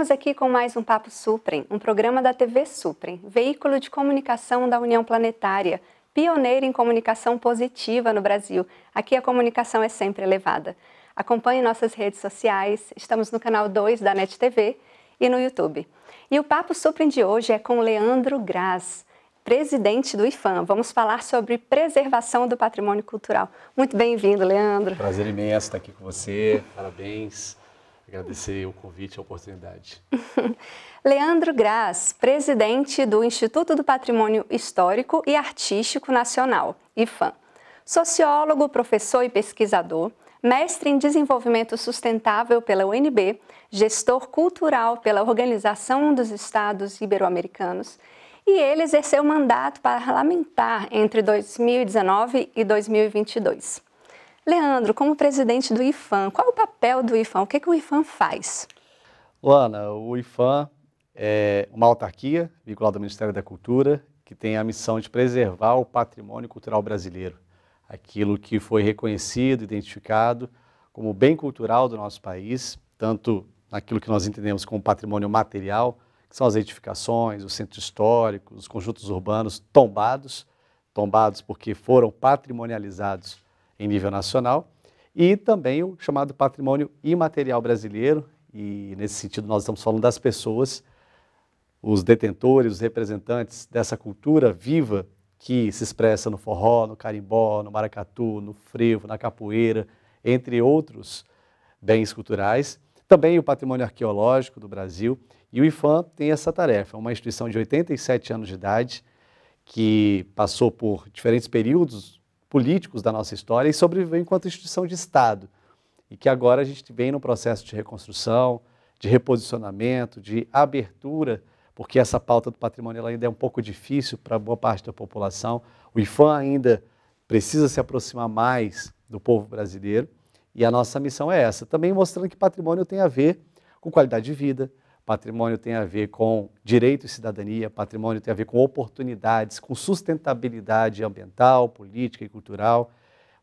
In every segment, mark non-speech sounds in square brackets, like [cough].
Estamos aqui com mais um Papo Suprem, um programa da TV Suprem, veículo de comunicação da União Planetária, pioneiro em comunicação positiva no Brasil. Aqui a comunicação é sempre elevada. Acompanhe nossas redes sociais, estamos no canal 2 da NET TV e no YouTube. E o Papo Suprem de hoje é com Leandro Graz, presidente do IFAM. Vamos falar sobre preservação do patrimônio cultural. Muito bem-vindo, Leandro. Prazer imenso estar aqui com você. Parabéns Agradecer o convite e a oportunidade. [laughs] Leandro Graz, presidente do Instituto do Patrimônio Histórico e Artístico Nacional, IFAM. Sociólogo, professor e pesquisador, mestre em desenvolvimento sustentável pela UNB, gestor cultural pela Organização dos Estados Ibero-Americanos, e ele exerceu mandato parlamentar entre 2019 e 2022. Leandro, como presidente do IFAM, qual é o papel do IFAM? O que, é que o IFAM faz? Luana, o IFAM é uma autarquia vinculada ao Ministério da Cultura que tem a missão de preservar o patrimônio cultural brasileiro, aquilo que foi reconhecido, identificado como bem cultural do nosso país, tanto naquilo que nós entendemos como patrimônio material, que são as edificações, os centros históricos, os conjuntos urbanos tombados, tombados porque foram patrimonializados em nível nacional, e também o chamado patrimônio imaterial brasileiro, e nesse sentido nós estamos falando das pessoas, os detentores, os representantes dessa cultura viva que se expressa no forró, no carimbó, no maracatu, no frevo, na capoeira, entre outros bens culturais. Também o patrimônio arqueológico do Brasil. E o IFAM tem essa tarefa, é uma instituição de 87 anos de idade que passou por diferentes períodos políticos da nossa história e sobreviveu enquanto instituição de Estado. E que agora a gente vem num processo de reconstrução, de reposicionamento, de abertura, porque essa pauta do patrimônio ainda é um pouco difícil para boa parte da população. O IFAM ainda precisa se aproximar mais do povo brasileiro e a nossa missão é essa. Também mostrando que patrimônio tem a ver com qualidade de vida, Patrimônio tem a ver com direito e cidadania, patrimônio tem a ver com oportunidades, com sustentabilidade ambiental, política e cultural.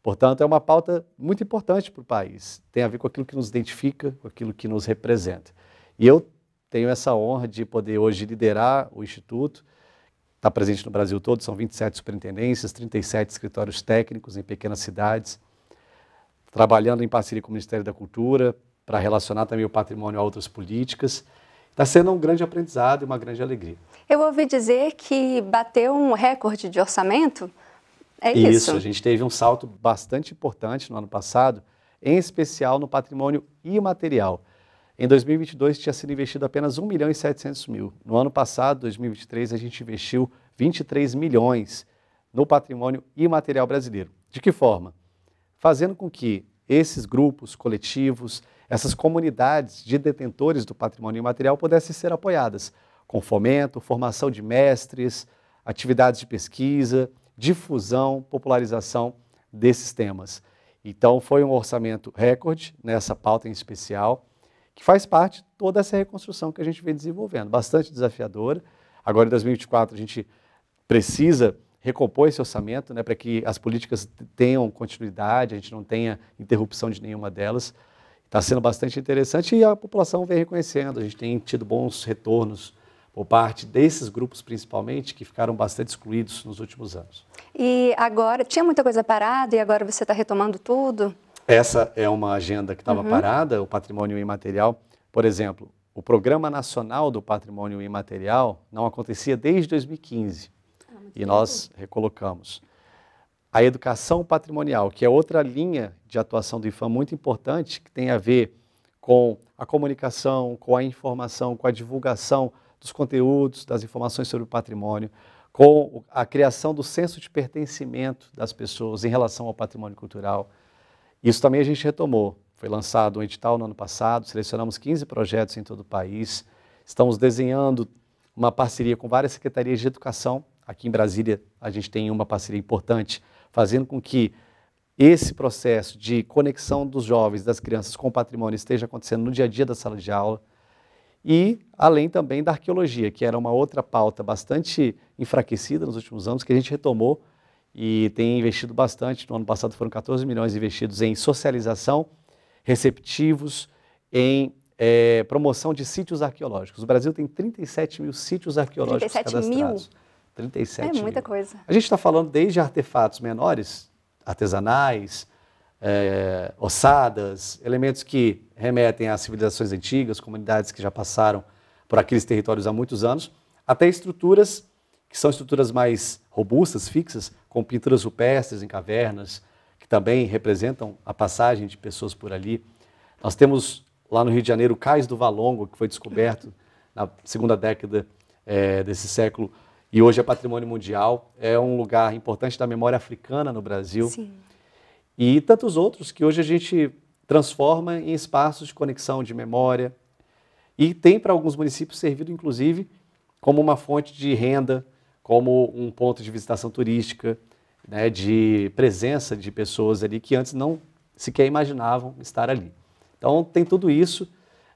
Portanto, é uma pauta muito importante para o país. Tem a ver com aquilo que nos identifica, com aquilo que nos representa. E eu tenho essa honra de poder hoje liderar o Instituto. Está presente no Brasil todo, são 27 superintendências, 37 escritórios técnicos em pequenas cidades, trabalhando em parceria com o Ministério da Cultura para relacionar também o patrimônio a outras políticas. Está sendo um grande aprendizado e uma grande alegria. Eu ouvi dizer que bateu um recorde de orçamento. É isso. Isso, a gente teve um salto bastante importante no ano passado, em especial no patrimônio imaterial. Em 2022 tinha sido investido apenas 1 milhão e 700 mil. No ano passado, 2023, a gente investiu 23 milhões no patrimônio imaterial brasileiro. De que forma? Fazendo com que esses grupos coletivos, essas comunidades de detentores do patrimônio imaterial pudessem ser apoiadas com fomento, formação de mestres, atividades de pesquisa, difusão, popularização desses temas. Então, foi um orçamento recorde nessa pauta em especial, que faz parte de toda essa reconstrução que a gente vem desenvolvendo, bastante desafiadora. Agora, em 2024, a gente precisa recompor esse orçamento né, para que as políticas tenham continuidade, a gente não tenha interrupção de nenhuma delas. Está sendo bastante interessante e a população vem reconhecendo. A gente tem tido bons retornos por parte desses grupos, principalmente, que ficaram bastante excluídos nos últimos anos. E agora, tinha muita coisa parada e agora você está retomando tudo? Essa é uma agenda que estava uhum. parada, o patrimônio imaterial. Por exemplo, o Programa Nacional do Patrimônio Imaterial não acontecia desde 2015 ah, e nós recolocamos a educação patrimonial, que é outra linha de atuação do IFAM muito importante, que tem a ver com a comunicação, com a informação, com a divulgação dos conteúdos, das informações sobre o patrimônio, com a criação do senso de pertencimento das pessoas em relação ao patrimônio cultural. Isso também a gente retomou. Foi lançado um edital no ano passado, selecionamos 15 projetos em todo o país. Estamos desenhando uma parceria com várias secretarias de educação. Aqui em Brasília, a gente tem uma parceria importante fazendo com que esse processo de conexão dos jovens, das crianças com o patrimônio esteja acontecendo no dia a dia da sala de aula. E além também da arqueologia, que era uma outra pauta bastante enfraquecida nos últimos anos, que a gente retomou e tem investido bastante. No ano passado foram 14 milhões investidos em socialização, receptivos, em é, promoção de sítios arqueológicos. O Brasil tem 37 mil sítios arqueológicos 37 cadastrados. Mil? 37 mil. É muita mil. coisa. A gente está falando desde artefatos menores, artesanais, é, ossadas, elementos que remetem às civilizações antigas, comunidades que já passaram por aqueles territórios há muitos anos, até estruturas que são estruturas mais robustas, fixas, com pinturas rupestres em cavernas, que também representam a passagem de pessoas por ali. Nós temos lá no Rio de Janeiro o Cais do Valongo, que foi descoberto na segunda década é, desse século e hoje é patrimônio mundial, é um lugar importante da memória africana no Brasil. Sim. E tantos outros que hoje a gente transforma em espaços de conexão de memória e tem para alguns municípios servido inclusive como uma fonte de renda, como um ponto de visitação turística, né, de presença de pessoas ali que antes não sequer imaginavam estar ali. Então tem tudo isso,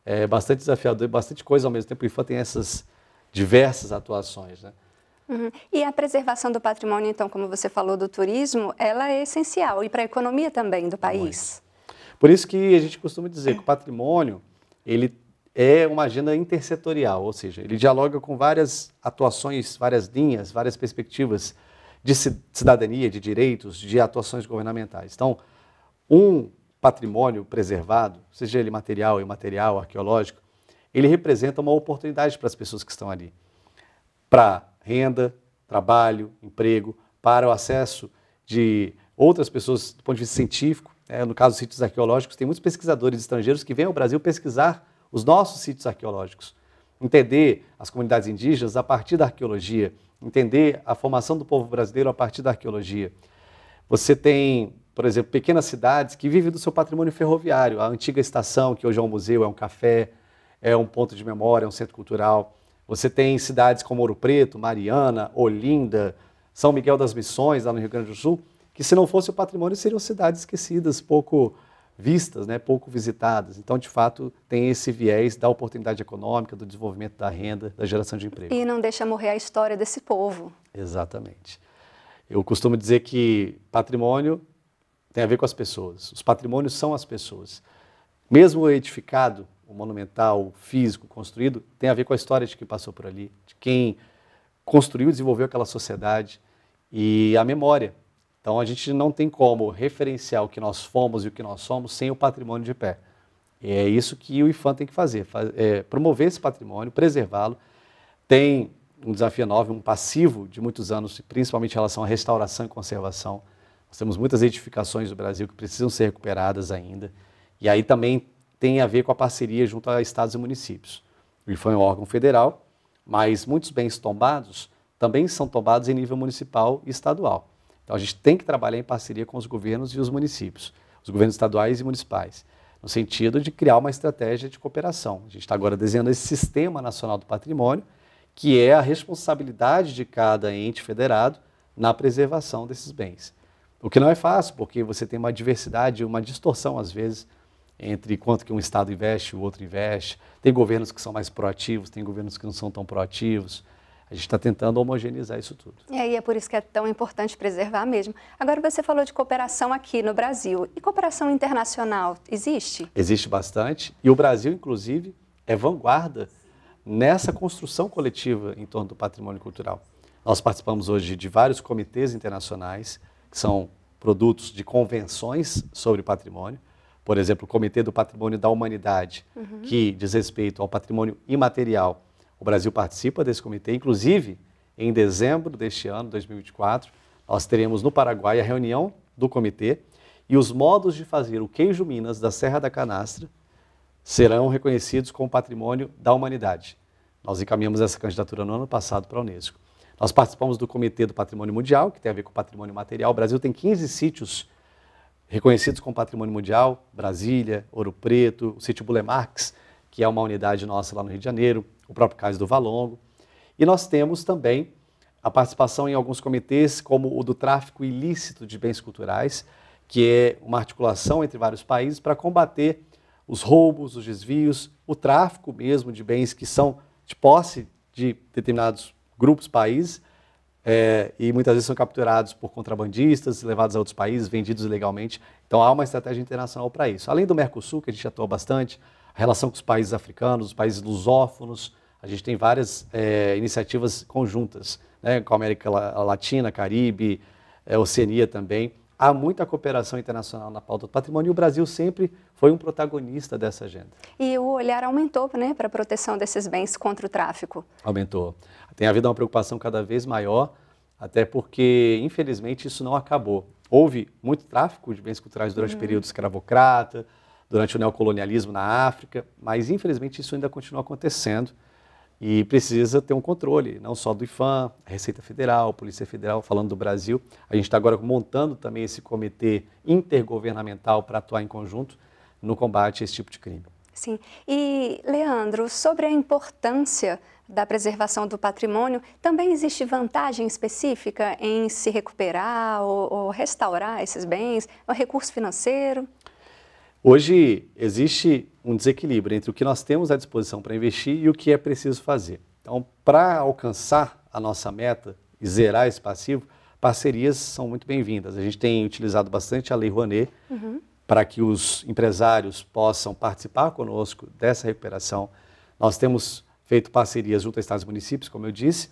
é bastante desafiador, bastante coisa ao mesmo tempo. O IFA tem essas diversas atuações, né? Uhum. E a preservação do patrimônio, então, como você falou do turismo, ela é essencial e para a economia também do país. Muito. Por isso que a gente costuma dizer que o patrimônio ele é uma agenda intersetorial, ou seja, ele dialoga com várias atuações, várias linhas, várias perspectivas de cidadania, de direitos, de atuações governamentais. Então, um patrimônio preservado, seja ele material, imaterial, arqueológico, ele representa uma oportunidade para as pessoas que estão ali, para renda, trabalho, emprego, para o acesso de outras pessoas do ponto de vista científico. É, no caso dos sítios arqueológicos, tem muitos pesquisadores estrangeiros que vêm ao Brasil pesquisar os nossos sítios arqueológicos, entender as comunidades indígenas a partir da arqueologia, entender a formação do povo brasileiro a partir da arqueologia. Você tem, por exemplo, pequenas cidades que vivem do seu patrimônio ferroviário, a antiga estação, que hoje é um museu, é um café, é um ponto de memória, é um centro cultural. Você tem cidades como Ouro Preto, Mariana, Olinda, São Miguel das Missões, lá no Rio Grande do Sul, que se não fosse o patrimônio seriam cidades esquecidas, pouco vistas, né, pouco visitadas. Então, de fato, tem esse viés da oportunidade econômica, do desenvolvimento da renda, da geração de emprego. E não deixa morrer a história desse povo. Exatamente. Eu costumo dizer que patrimônio tem a ver com as pessoas. Os patrimônios são as pessoas. Mesmo edificado, o monumental, físico construído, tem a ver com a história de quem passou por ali, de quem construiu e desenvolveu aquela sociedade e a memória. Então a gente não tem como referenciar o que nós fomos e o que nós somos sem o patrimônio de pé. E é isso que o IFAM tem que fazer, é, promover esse patrimônio, preservá-lo. Tem um desafio enorme, um passivo de muitos anos, principalmente em relação à restauração e conservação. Nós temos muitas edificações do Brasil que precisam ser recuperadas ainda. E aí também tem a ver com a parceria junto a estados e municípios. O IFAM é um órgão federal, mas muitos bens tombados também são tombados em nível municipal e estadual. Então a gente tem que trabalhar em parceria com os governos e os municípios, os governos estaduais e municipais, no sentido de criar uma estratégia de cooperação. A gente está agora desenhando esse Sistema Nacional do Patrimônio, que é a responsabilidade de cada ente federado na preservação desses bens. O que não é fácil, porque você tem uma diversidade, uma distorção, às vezes, entre quanto que um Estado investe, o outro investe. Tem governos que são mais proativos, tem governos que não são tão proativos. A gente está tentando homogeneizar isso tudo. E aí é por isso que é tão importante preservar mesmo. Agora você falou de cooperação aqui no Brasil. E cooperação internacional existe? Existe bastante. E o Brasil, inclusive, é vanguarda nessa construção coletiva em torno do patrimônio cultural. Nós participamos hoje de vários comitês internacionais, que são produtos de convenções sobre patrimônio por exemplo, o Comitê do Patrimônio da Humanidade, uhum. que diz respeito ao patrimônio imaterial. O Brasil participa desse comitê, inclusive em dezembro deste ano, 2024, nós teremos no Paraguai a reunião do comitê e os modos de fazer o queijo Minas da Serra da Canastra serão reconhecidos como patrimônio da humanidade. Nós encaminhamos essa candidatura no ano passado para a Unesco. Nós participamos do Comitê do Patrimônio Mundial, que tem a ver com o patrimônio material. O Brasil tem 15 sítios reconhecidos como patrimônio mundial, Brasília, Ouro Preto, o sítio Bulemarx, que é uma unidade nossa lá no Rio de Janeiro, o próprio Cais do Valongo. E nós temos também a participação em alguns comitês, como o do tráfico ilícito de bens culturais, que é uma articulação entre vários países para combater os roubos, os desvios, o tráfico mesmo de bens que são de posse de determinados grupos, países, é, e muitas vezes são capturados por contrabandistas, levados a outros países, vendidos ilegalmente. Então há uma estratégia internacional para isso. Além do Mercosul, que a gente atua bastante, a relação com os países africanos, os países lusófonos, a gente tem várias é, iniciativas conjuntas, né, com a América Latina, Caribe, é, Oceania também, há muita cooperação internacional na pauta do patrimônio e o Brasil sempre foi um protagonista dessa agenda. E o olhar aumentou né, para a proteção desses bens contra o tráfico. Aumentou. Tem havido uma preocupação cada vez maior, até porque, infelizmente, isso não acabou. Houve muito tráfico de bens culturais durante uhum. o período escravocrata, durante o neocolonialismo na África, mas, infelizmente, isso ainda continua acontecendo e precisa ter um controle, não só do IFAM, Receita Federal, Polícia Federal, falando do Brasil. A gente está agora montando também esse comitê intergovernamental para atuar em conjunto no combate a esse tipo de crime. Sim. E, Leandro, sobre a importância da preservação do patrimônio, também existe vantagem específica em se recuperar ou, ou restaurar esses bens? O é recurso financeiro? Hoje existe um desequilíbrio entre o que nós temos à disposição para investir e o que é preciso fazer. Então, para alcançar a nossa meta e zerar esse passivo, parcerias são muito bem-vindas. A gente tem utilizado bastante a Lei Rouanet uhum. para que os empresários possam participar conosco dessa recuperação. Nós temos feito parcerias junto a estados e municípios, como eu disse,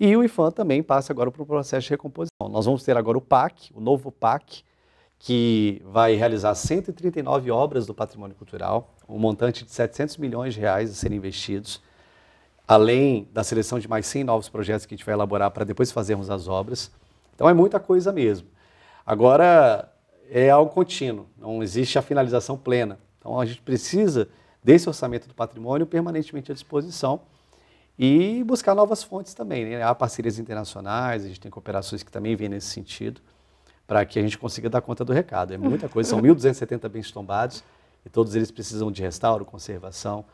e o IFAM também passa agora para o processo de recomposição. Nós vamos ter agora o PAC, o novo PAC, que vai realizar 139 obras do patrimônio cultural, um montante de 700 milhões de reais a serem investidos, além da seleção de mais 100 novos projetos que a gente vai elaborar para depois fazermos as obras. Então é muita coisa mesmo. Agora é algo contínuo, não existe a finalização plena. Então a gente precisa desse orçamento do patrimônio permanentemente à disposição e buscar novas fontes também. Né? Há parcerias internacionais, a gente tem cooperações que também vêm nesse sentido para que a gente consiga dar conta do recado. É muita coisa, são 1.270 bens tombados e todos eles precisam de restauro, conservação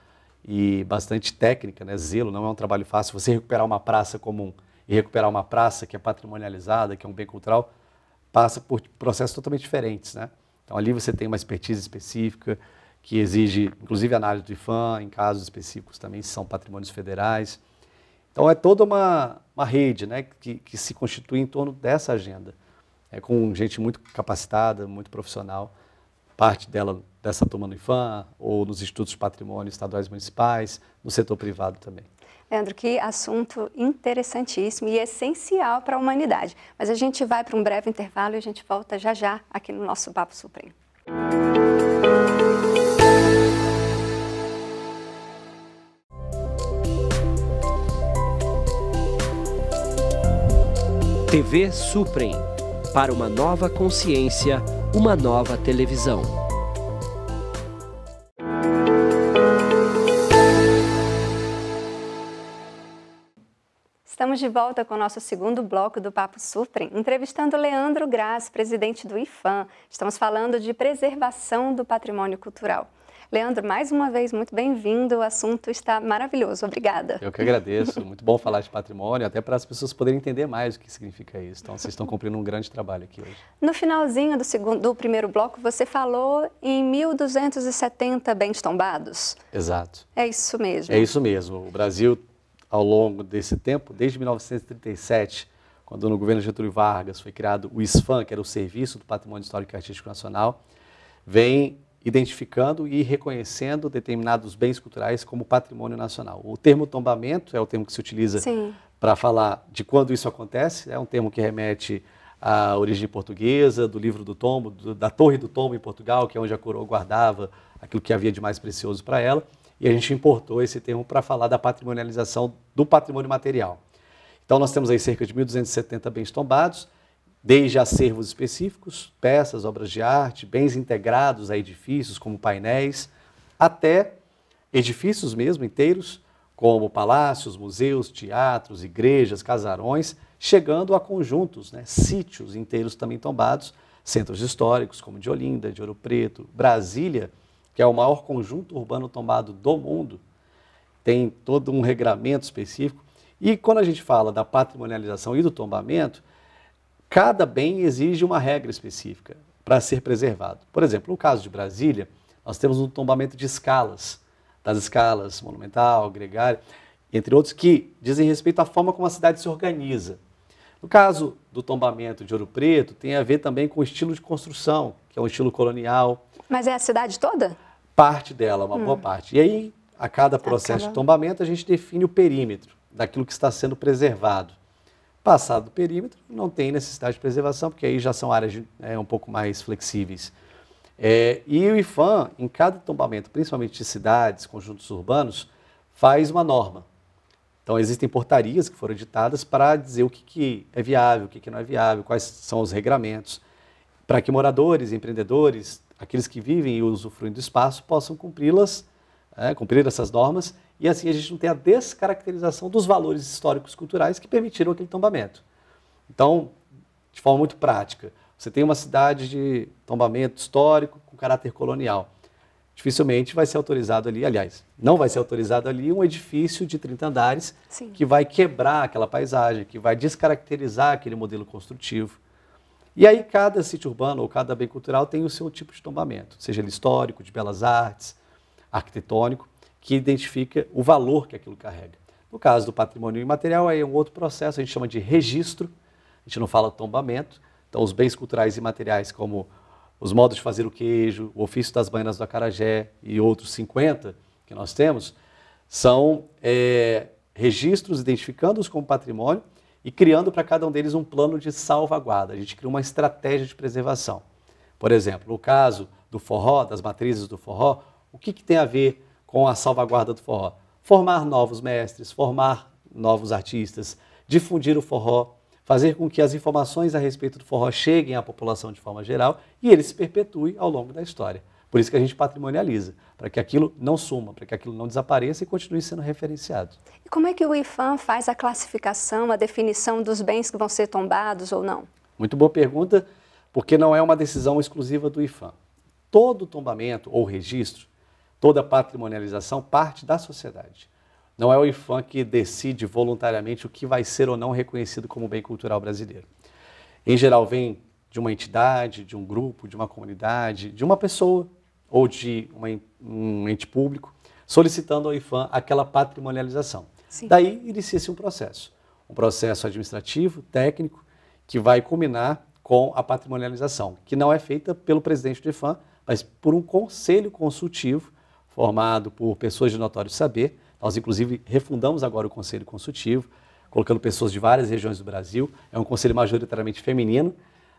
e bastante técnica, né? zelo, não é um trabalho fácil. Você recuperar uma praça comum e recuperar uma praça que é patrimonializada, que é um bem cultural, passa por processos totalmente diferentes. Né? Então ali você tem uma expertise específica que exige, inclusive, análise do IFAM, em casos específicos também, se são patrimônios federais. Então é toda uma, uma rede né, que, que se constitui em torno dessa agenda é, com gente muito capacitada, muito profissional, parte dela dessa turma no IFAM ou nos estudos de patrimônio estaduais e municipais, no setor privado também. Leandro, que assunto interessantíssimo e essencial para a humanidade. Mas a gente vai para um breve intervalo e a gente volta já já aqui no nosso Papo Supremo. TV Suprem para uma nova consciência, uma nova televisão. Estamos de volta com o nosso segundo bloco do Papo Supre, entrevistando Leandro Graz, presidente do IFAM. Estamos falando de preservação do patrimônio cultural. Leandro, mais uma vez, muito bem-vindo. O assunto está maravilhoso. Obrigada. Eu que agradeço. [laughs] muito bom falar de patrimônio, até para as pessoas poderem entender mais o que significa isso. Então, vocês estão cumprindo um grande trabalho aqui hoje. No finalzinho do, segundo, do primeiro bloco, você falou em 1.270 bens tombados. Exato. É isso mesmo. É isso mesmo. O Brasil, ao longo desse tempo, desde 1937, quando no governo Getúlio Vargas foi criado o SFAM, que era o Serviço do Patrimônio Histórico e Artístico Nacional, vem identificando e reconhecendo determinados bens culturais como patrimônio nacional. O termo tombamento é o termo que se utiliza para falar de quando isso acontece, é um termo que remete à origem portuguesa, do livro do tombo, do, da Torre do Tombo em Portugal, que é onde a coroa guardava aquilo que havia de mais precioso para ela, e a gente importou esse termo para falar da patrimonialização do patrimônio material. Então nós temos aí cerca de 1.270 bens tombados, desde acervos específicos, peças, obras de arte, bens integrados a edifícios, como painéis, até edifícios mesmo inteiros, como palácios, museus, teatros, igrejas, casarões, chegando a conjuntos, né, sítios inteiros também tombados, centros históricos como de Olinda, de Ouro Preto, Brasília, que é o maior conjunto urbano tombado do mundo, tem todo um regramento específico. E quando a gente fala da patrimonialização e do tombamento, cada bem exige uma regra específica para ser preservado. Por exemplo, no caso de Brasília, nós temos um tombamento de escalas, das escalas monumental, gregária, entre outros, que dizem respeito à forma como a cidade se organiza. No caso do tombamento de Ouro Preto, tem a ver também com o estilo de construção, que é um estilo colonial. Mas é a cidade toda? Parte dela, uma hum. boa parte. E aí, a cada processo Acaba. de tombamento, a gente define o perímetro daquilo que está sendo preservado. Passado o perímetro, não tem necessidade de preservação, porque aí já são áreas é, um pouco mais flexíveis. É, e o IFAM, em cada tombamento, principalmente de cidades, conjuntos urbanos, faz uma norma. Então, existem portarias que foram editadas para dizer o que, que é viável, o que, que não é viável, quais são os regramentos, para que moradores, empreendedores, aqueles que vivem e usufruem do espaço possam cumpri-las é, né, cumprir essas normas, e assim a gente não tem a descaracterização dos valores históricos culturais que permitiram aquele tombamento. Então, de forma muito prática, você tem uma cidade de tombamento histórico com caráter colonial. Dificilmente vai ser autorizado ali, aliás, não vai ser autorizado ali um edifício de 30 andares Sim. que vai quebrar aquela paisagem, que vai descaracterizar aquele modelo construtivo. E aí cada sítio urbano ou cada bem cultural tem o seu tipo de tombamento, seja ele histórico, de belas artes, arquitetônico que identifica o valor que aquilo carrega. No caso do patrimônio imaterial, aí é um outro processo, a gente chama de registro, a gente não fala tombamento. Então, os bens culturais e materiais, como os modos de fazer o queijo, o ofício das baianas do acarajé e outros 50 que nós temos, são é, registros identificando-os como patrimônio e criando para cada um deles um plano de salvaguarda. A gente cria uma estratégia de preservação. Por exemplo, no caso do forró, das matrizes do forró, o que, que tem a ver com a salvaguarda do forró? Formar novos mestres, formar novos artistas, difundir o forró, fazer com que as informações a respeito do forró cheguem à população de forma geral e ele se perpetue ao longo da história. Por isso que a gente patrimonializa, para que aquilo não suma, para que aquilo não desapareça e continue sendo referenciado. E como é que o IFAM faz a classificação, a definição dos bens que vão ser tombados ou não? Muito boa pergunta, porque não é uma decisão exclusiva do IFAM. Todo tombamento ou registro Toda patrimonialização parte da sociedade. Não é o IFAM que decide voluntariamente o que vai ser ou não reconhecido como bem cultural brasileiro. Em geral, vem de uma entidade, de um grupo, de uma comunidade, de uma pessoa ou de uma, um ente público, solicitando ao IFAM aquela patrimonialização. Sim. Daí inicia-se um processo, um processo administrativo, técnico, que vai culminar com a patrimonialização, que não é feita pelo presidente do IFAM, mas por um conselho consultivo formado por pessoas de notório saber. Nós, inclusive, refundamos agora o Conselho Consultivo, colocando pessoas de várias regiões do Brasil. É um conselho majoritariamente feminino,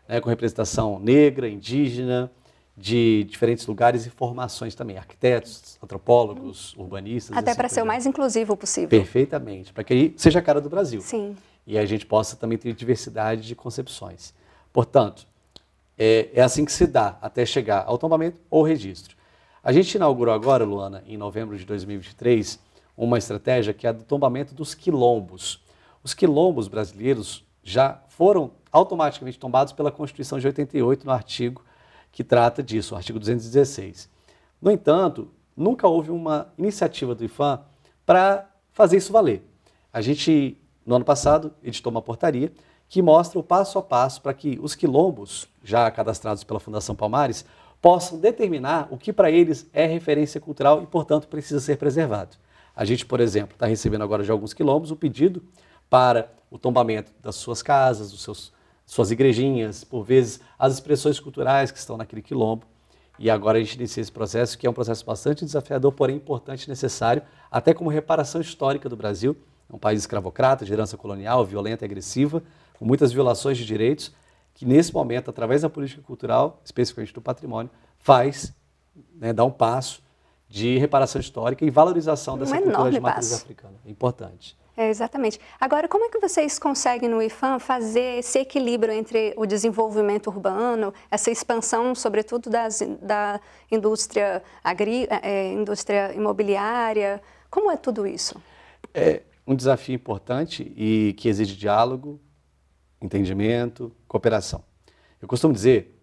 né, com representação negra, indígena, de diferentes lugares e formações também, arquitetos, antropólogos, urbanistas. Até assim para ser o mais inclusivo possível. Perfeitamente, para que aí seja a cara do Brasil. Sim. E a gente possa também ter diversidade de concepções. Portanto, é, é assim que se dá até chegar ao tombamento ou registro. A gente inaugurou agora, Luana, em novembro de 2023, uma estratégia que é a do tombamento dos quilombos. Os quilombos brasileiros já foram automaticamente tombados pela Constituição de 88, no artigo que trata disso, o artigo 216. No entanto, nunca houve uma iniciativa do IFAM para fazer isso valer. A gente, no ano passado, editou uma portaria que mostra o passo a passo para que os quilombos, já cadastrados pela Fundação Palmares, possam determinar o que para eles é referência cultural e, portanto, precisa ser preservado. A gente, por exemplo, está recebendo agora de alguns quilombos o pedido para o tombamento das suas casas, dos seus, suas igrejinhas, por vezes as expressões culturais que estão naquele quilombo. E agora a gente inicia esse processo, que é um processo bastante desafiador, porém importante e necessário, até como reparação histórica do Brasil, é um país escravocrata, de herança colonial, violenta e agressiva, com muitas violações de direitos, que nesse momento, através da política cultural, especificamente do patrimônio, faz, né, dá um passo de reparação histórica e valorização dessa um cultura de matriz passo. africana. É importante. É, exatamente. Agora, como é que vocês conseguem no IFAM fazer esse equilíbrio entre o desenvolvimento urbano, essa expansão, sobretudo das, da indústria, agri, é, indústria imobiliária? Como é tudo isso? É um desafio importante e que exige diálogo, entendimento, cooperação. Eu costumo dizer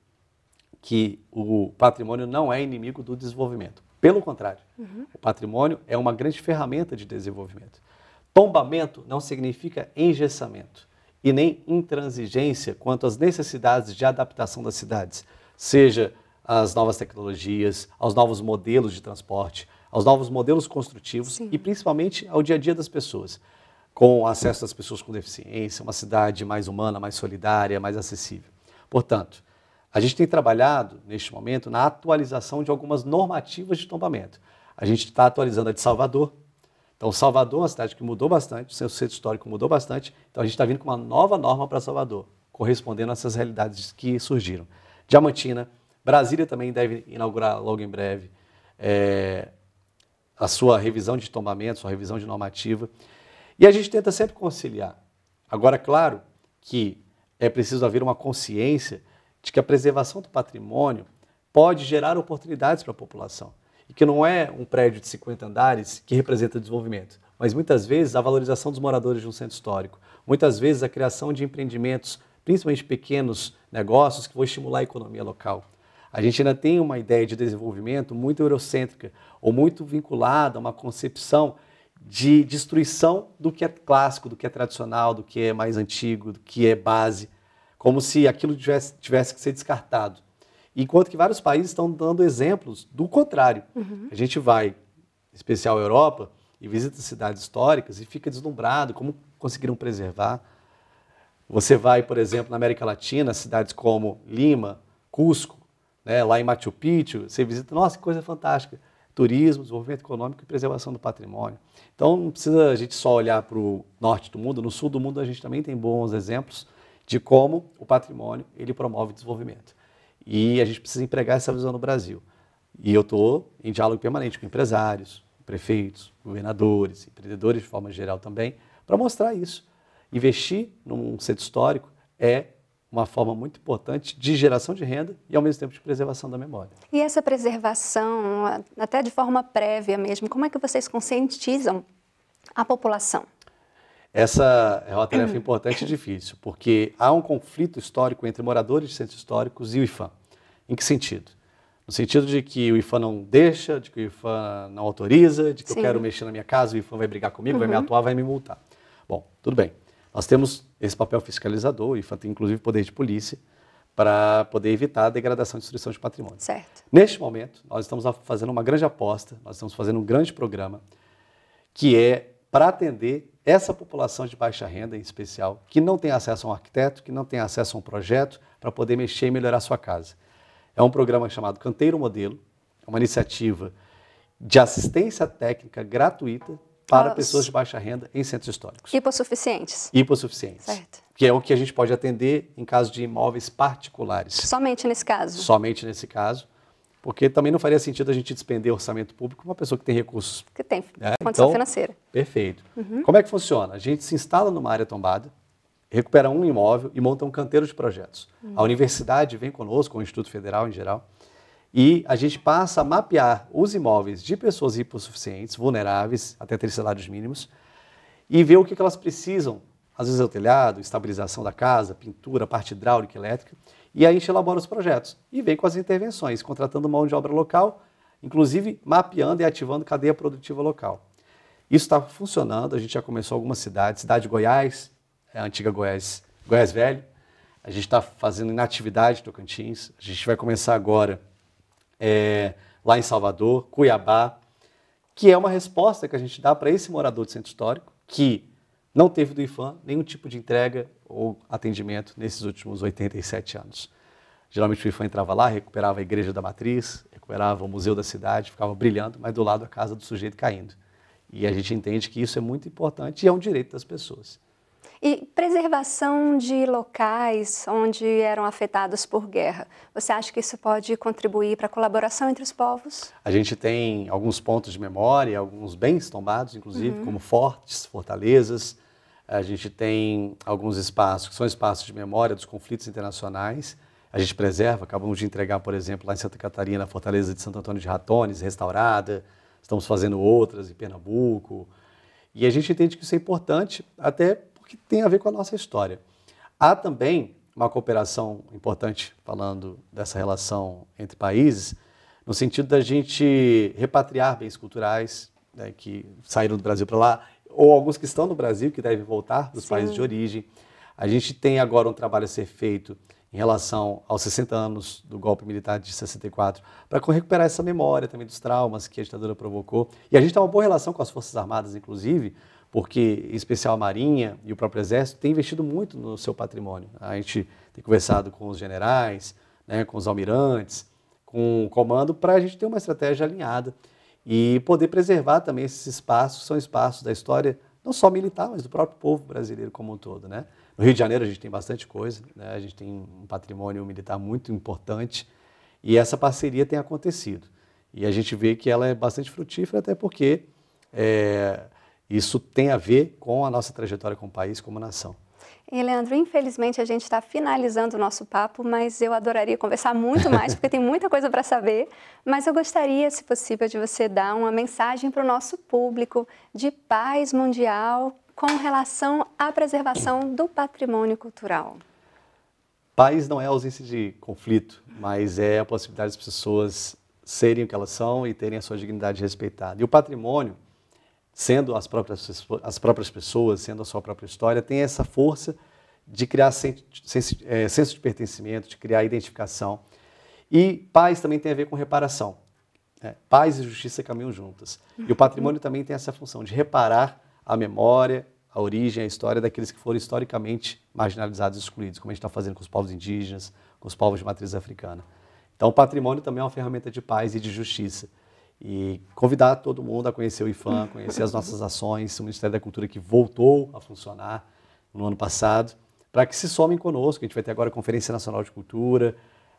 que o patrimônio não é inimigo do desenvolvimento. Pelo contrário, uhum. o patrimônio é uma grande ferramenta de desenvolvimento. Tombamento não significa engessamento e nem intransigência quanto às necessidades de adaptação das cidades, seja às novas tecnologias, aos novos modelos de transporte, aos novos modelos construtivos Sim. e principalmente ao dia a dia das pessoas com acesso das pessoas com deficiência, uma cidade mais humana, mais solidária, mais acessível. Portanto, a gente tem trabalhado, neste momento, na atualização de algumas normativas de tombamento. A gente está atualizando a de Salvador. Então, Salvador é uma cidade que mudou bastante, o seu centro histórico mudou bastante. Então, a gente está vindo com uma nova norma para Salvador, correspondendo a essas realidades que surgiram. Diamantina, Brasília também deve inaugurar logo em breve é, a sua revisão de tombamento, sua revisão de normativa. E a gente tenta sempre conciliar. Agora, é claro que é preciso haver uma consciência de que a preservação do patrimônio pode gerar oportunidades para a população. E que não é um prédio de 50 andares que representa desenvolvimento, mas muitas vezes a valorização dos moradores de um centro histórico, muitas vezes a criação de empreendimentos, principalmente pequenos negócios, que vão estimular a economia local. A gente ainda tem uma ideia de desenvolvimento muito eurocêntrica ou muito vinculada a uma concepção de destruição do que é clássico, do que é tradicional, do que é mais antigo, do que é base, como se aquilo tivesse, tivesse que ser descartado. Enquanto que vários países estão dando exemplos do contrário. Uhum. A gente vai, em especial à Europa, e visita cidades históricas e fica deslumbrado como conseguiram preservar. Você vai, por exemplo, na América Latina, cidades como Lima, Cusco, né, lá em Machu Picchu, você visita, nossa, que coisa fantástica turismo, desenvolvimento econômico e preservação do patrimônio. Então, não precisa a gente só olhar para o norte do mundo, no sul do mundo a gente também tem bons exemplos de como o patrimônio ele promove desenvolvimento. E a gente precisa empregar essa visão no Brasil. E eu estou em diálogo permanente com empresários, prefeitos, governadores, empreendedores de forma geral também, para mostrar isso. Investir num centro histórico é uma forma muito importante de geração de renda e, ao mesmo tempo, de preservação da memória. E essa preservação, até de forma prévia mesmo, como é que vocês conscientizam a população? Essa é uma tarefa importante e difícil, porque há um conflito histórico entre moradores de centros históricos e o IFAM. Em que sentido? No sentido de que o IFAM não deixa, de que o IFAM não autoriza, de que Sim. eu quero mexer na minha casa, o IFAM vai brigar comigo, uhum. vai me uhum. atuar, vai me multar. Bom, tudo bem. Nós temos esse papel fiscalizador e, inclusive, poder de polícia para poder evitar a degradação e destruição de patrimônio. Certo. Neste momento, nós estamos fazendo uma grande aposta, nós estamos fazendo um grande programa que é para atender essa população de baixa renda, em especial, que não tem acesso a um arquiteto, que não tem acesso a um projeto para poder mexer e melhorar sua casa. É um programa chamado Canteiro Modelo, é uma iniciativa de assistência técnica gratuita para pessoas de baixa renda em centros históricos. Hipossuficientes. Hipossuficientes. Certo. Que é o que a gente pode atender em caso de imóveis particulares. Somente nesse caso. Somente nesse caso. Porque também não faria sentido a gente despender orçamento público para uma pessoa que tem recursos. Que tem né? condição então, financeira. Perfeito. Uhum. Como é que funciona? A gente se instala numa área tombada, recupera um imóvel e monta um canteiro de projetos. Uhum. A universidade vem conosco, o Instituto Federal em geral, e a gente passa a mapear os imóveis de pessoas hipossuficientes, vulneráveis, até ter salários mínimos, e ver o que elas precisam. Às vezes é o telhado, estabilização da casa, pintura, parte hidráulica, elétrica. E aí a gente elabora os projetos e vem com as intervenções, contratando mão de obra local, inclusive mapeando e ativando cadeia produtiva local. Isso está funcionando, a gente já começou algumas cidades, cidade de Goiás, é a antiga Goiás, Goiás Velho. A gente está fazendo inatividade Tocantins, a gente vai começar agora é, lá em Salvador, Cuiabá, que é uma resposta que a gente dá para esse morador de centro histórico que não teve do IFAM nenhum tipo de entrega ou atendimento nesses últimos 87 anos. Geralmente o IFAM entrava lá, recuperava a Igreja da Matriz, recuperava o Museu da Cidade, ficava brilhando, mas do lado a casa do sujeito caindo. E a gente entende que isso é muito importante e é um direito das pessoas. E preservação de locais onde eram afetados por guerra. Você acha que isso pode contribuir para a colaboração entre os povos? A gente tem alguns pontos de memória, alguns bens tombados, inclusive, uhum. como fortes, fortalezas. A gente tem alguns espaços que são espaços de memória dos conflitos internacionais. A gente preserva, acabamos de entregar, por exemplo, lá em Santa Catarina, a fortaleza de Santo Antônio de Ratones, restaurada. Estamos fazendo outras em Pernambuco. E a gente entende que isso é importante, até que tem a ver com a nossa história. Há também uma cooperação importante, falando dessa relação entre países, no sentido da gente repatriar bens culturais né, que saíram do Brasil para lá, ou alguns que estão no Brasil que devem voltar dos Sim. países de origem. A gente tem agora um trabalho a ser feito em relação aos 60 anos do golpe militar de 64, para recuperar essa memória também dos traumas que a ditadura provocou. E a gente tem uma boa relação com as Forças Armadas, inclusive, porque, em especial, a Marinha e o próprio Exército têm investido muito no seu patrimônio. A gente tem conversado com os generais, né, com os almirantes, com o comando, para a gente ter uma estratégia alinhada e poder preservar também esses espaços, são espaços da história, não só militar, mas do próprio povo brasileiro como um todo. Né? No Rio de Janeiro a gente tem bastante coisa, né? a gente tem um patrimônio militar muito importante e essa parceria tem acontecido. E a gente vê que ela é bastante frutífera, até porque é, isso tem a ver com a nossa trajetória como país, como nação. E, Leandro, infelizmente a gente está finalizando o nosso papo, mas eu adoraria conversar muito mais, porque tem muita coisa para saber. Mas eu gostaria, se possível, de você dar uma mensagem para o nosso público de paz mundial com relação à preservação do patrimônio cultural. Paz não é ausência de conflito, mas é a possibilidade das pessoas serem o que elas são e terem a sua dignidade respeitada. E o patrimônio sendo as próprias, as próprias pessoas, sendo a sua própria história, tem essa força de criar é, senso de pertencimento, de criar identificação. E paz também tem a ver com reparação. Né? paz e justiça caminham juntas. E o patrimônio também tem essa função de reparar a memória, a origem, a história daqueles que foram historicamente marginalizados e excluídos, como a gente está fazendo com os povos indígenas, com os povos de matriz africana. Então, o patrimônio também é uma ferramenta de paz e de justiça e convidar todo mundo a conhecer o IFAM, hum. conhecer as nossas ações, o Ministério da Cultura que voltou a funcionar no ano passado, para que se somem conosco. A gente vai ter agora a Conferência Nacional de Cultura.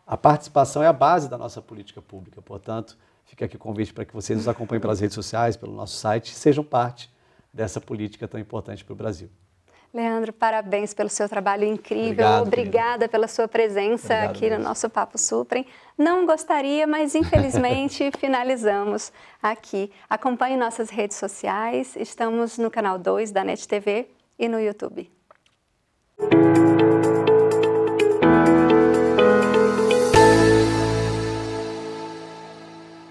A participação é a base da nossa política pública, portanto, fica aqui o convite para que vocês nos acompanhem pelas redes sociais, pelo nosso site, e sejam parte dessa política tão importante para o Brasil. Leandro, parabéns pelo seu trabalho incrível. Obrigado, Obrigada pela sua presença Obrigado, aqui mesmo. no nosso Papo Suprem. Não gostaria, mas infelizmente [laughs] finalizamos aqui. Acompanhe nossas redes sociais. Estamos no canal 2 da NET TV e no YouTube.